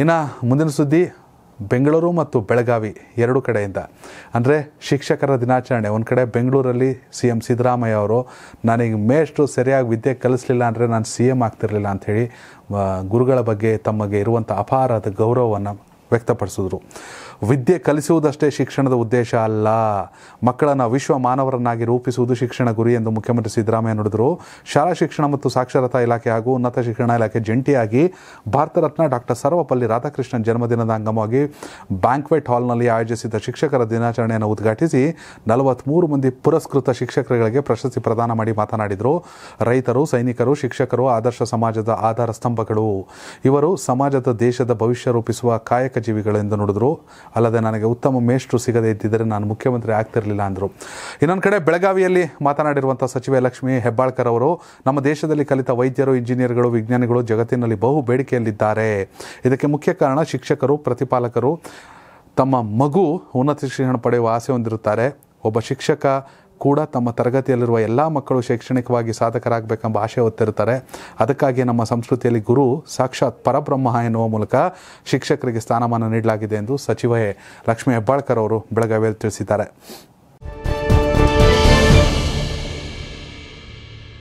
ಇನ್ನು ಮುಂದಿನ ಸುದ್ದಿ ಬೆಂಗಳೂರು ಮತ್ತು ಬೆಳಗಾವಿ ಎರಡು ಕಡೆಯಿಂದ ಅಂದರೆ ಶಿಕ್ಷಕರ ದಿನಾಚರಣೆ ಒಂದು ಕಡೆ ಬೆಂಗಳೂರಲ್ಲಿ ಸಿ ಎಮ್ ಸಿದ್ದರಾಮಯ್ಯ ಅವರು ನನಗೆ ಮೇಷ್ಟು ಸರಿಯಾಗಿ ವಿದ್ಯೆ ಕಲಿಸಲಿಲ್ಲ ಅಂದರೆ ನಾನು ಸಿ ಎಮ್ ಆಗ್ತಿರಲಿಲ್ಲ ಅಂಥೇಳಿ ಗುರುಗಳ ಬಗ್ಗೆ ತಮಗೆ ಇರುವಂಥ ಅಪಾರದ ಗೌರವವನ್ನು ವ್ಯಕ್ತಪಡಿಸಿದ್ರು ವಿದ್ಯೆ ಕಲಿಸುವುದಷ್ಟೇ ಶಿಕ್ಷಣದ ಉದ್ದೇಶ ಅಲ್ಲ ಮಕ್ಕಳನ್ನು ವಿಶ್ವ ಮಾನವರನ್ನಾಗಿ ರೂಪಿಸುವುದು ಶಿಕ್ಷಣ ಗುರಿ ಎಂದು ಮುಖ್ಯಮಂತ್ರಿ ಸಿದ್ದರಾಮಯ್ಯ ನುಡಿದರು ಶಾಲಾ ಶಿಕ್ಷಣ ಮತ್ತು ಸಾಕ್ಷರತಾ ಇಲಾಖೆ ಹಾಗೂ ಉನ್ನತ ಶಿಕ್ಷಣ ಇಲಾಖೆ ಜಂಟಿಯಾಗಿ ಭಾರತ ರತ್ನ ಡಾಕ್ಟರ್ ಸರ್ವಪಲ್ಲಿ ರಾಧಾಕೃಷ್ಣನ್ ಜನ್ಮದಿನದ ಅಂಗವಾಗಿ ಬ್ಯಾಂಕ್ವೆಟ್ ಹಾಲ್ನಲ್ಲಿ ಆಯೋಜಿಸಿದ್ದ ಶಿಕ್ಷಕರ ದಿನಾಚರಣೆಯನ್ನು ಉದ್ಘಾಟಿಸಿ ನಲವತ್ತ್ಮೂರು ಮಂದಿ ಪುರಸ್ಕೃತ ಶಿಕ್ಷಕರುಗಳಿಗೆ ಪ್ರಶಸ್ತಿ ಪ್ರದಾನ ಮಾಡಿ ಮಾತನಾಡಿದರು ರೈತರು ಸೈನಿಕರು ಶಿಕ್ಷಕರು ಆದರ್ಶ ಸಮಾಜದ ಆಧಾರ ಸ್ತಂಭಗಳು ಇವರು ಸಮಾಜದ ದೇಶದ ಭವಿಷ್ಯ ರೂಪಿಸುವ ಕಾಯಕ ಜೀವಿಗಳೆಂದು ನುಡಿದರು ಅಲ್ಲದೆ ನನಗೆ ಉತ್ತಮ ಮೇಷ್ಟ್ರು ಸಿಗದೇ ಇದ್ದಿದ್ದರೆ ನಾನು ಮುಖ್ಯಮಂತ್ರಿ ಆಗ್ತಿರಲಿಲ್ಲ ಅಂದರು ಇನ್ನೊಂದು ಕಡೆ ಬೆಳಗಾವಿಯಲ್ಲಿ ಮಾತನಾಡಿರುವಂಥ ಸಚಿವೆ ಲಕ್ಷ್ಮೀ ಹೆಬ್ಬಾಳ್ಕರ್ ಅವರು ನಮ್ಮ ದೇಶದಲ್ಲಿ ಕಲಿತ ವೈದ್ಯರು ಇಂಜಿನಿಯರ್ಗಳು ವಿಜ್ಞಾನಿಗಳು ಜಗತ್ತಿನಲ್ಲಿ ಬಹು ಬೇಡಿಕೆಯಲ್ಲಿದ್ದಾರೆ ಇದಕ್ಕೆ ಮುಖ್ಯ ಕಾರಣ ಶಿಕ್ಷಕರು ಪ್ರತಿಪಾಲಕರು ತಮ್ಮ ಮಗು ಉನ್ನತ ಶಿಕ್ಷಣ ಪಡೆಯುವ ಆಸೆ ಹೊಂದಿರುತ್ತಾರೆ ಒಬ್ಬ ಶಿಕ್ಷಕ ಕೂಡ ತಮ್ಮ ತರಗತಿಯಲ್ಲಿರುವ ಎಲ್ಲ ಮಕ್ಕಳು ಶೈಕ್ಷಣಿಕವಾಗಿ ಸಾಧಕರಾಗಬೇಕೆಂಬ ಆಶೆ ಹೊತ್ತಿರ್ತಾರೆ ಅದಕ್ಕಾಗಿ ನಮ್ಮ ಸಂಸ್ಕೃತಿಯಲ್ಲಿ ಗುರು ಸಾಕ್ಷಾತ್ ಪರಬ್ರಹ್ಮ ಎನ್ನುವ ಮೂಲಕ ಶಿಕ್ಷಕರಿಗೆ ಸ್ಥಾನಮಾನ ನೀಡಲಾಗಿದೆ ಎಂದು ಸಚಿವೆ ಲಕ್ಷ್ಮೀ ಹೆಬ್ಬಾಳ್ಕರ್ ಅವರು ಬೆಳಗಾವಿಯಲ್ಲಿ ತಿಳಿಸಿದ್ದಾರೆ